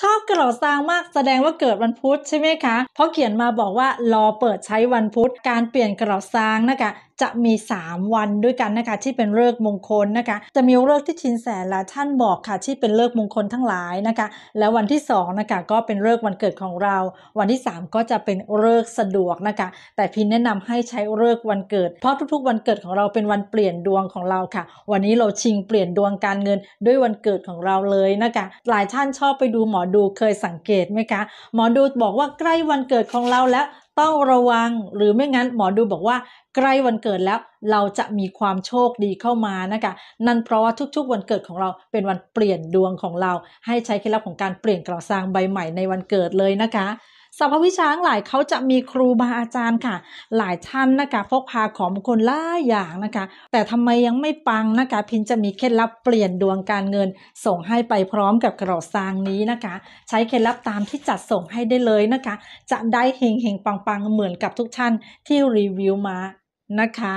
ชอบกระโหลซางมาก แสดงว่าเกิดวันพุธใช่ไหมคะ เพราะเขียนมาบอกว่ารอเปิดใช้วันพุธการเปลี่ยนกระโหลซางนะคะจะมี 3 วันด้วยกันนะคะที่เป็นเลิกมงคลนะคะจะมีเลิกที่ชินแสและท่านบอกค่ะที่เป็นเลิกมงคลทั้งหลายนะคะแล้ววันที่2นะคะก็เป็นเลิกวันเกิดของเรา วันที่ 3 ก็จะเป็นเลิกสะดวกนะคะแต่พินแนะนำให้ใช้เลิกวันเกิด เพราะทุก ๆ วันเกิดของเราเป็นวันเปลี่ยนดวงของเราค่ะ วันนี้เราชิงเปลี่ยนดวงการเงินด้วยวันเกิดของเราเลยนะคะหลายท่านชอบไปดูหมอดูเคยสังเกตไหมคะหมอดูบอกว่าใกล้วันเกิดของเราแล้วต้องระวังหรือไม่งั้นหมอดูบอกว่า ใกล้วันเกิดแล้วเราจะมีความโชคดีเข้ามานะคะ นั่นเพราะว่าทุกๆวันเกิดของเราเป็นวันเปลี่ยนดวงของเรา ให้ใช้เคล็ดลับของการเปลี่ยนกระสางใบใหม่ในวันเกิดเลยนะคะสภวิชาหลายเขาจะมีครูบาอาจารย์ค่ะ หลายท่านนะคะ พกพาของมงคลหลายอย่างนะคะ แต่ทำไมยังไม่ปังนะคะ พินจะมีเคล็ดลับเปลี่ยนดวงการเงิน ส่งให้ไปพร้อมกับกระซางนี้นะคะ ใช้เคล็ดลับตามที่จัดส่งให้ได้เลยนะคะ จะได้เฮงเฮงปังปังเหมือนกับทุกท่านที่รีวิวมานะคะ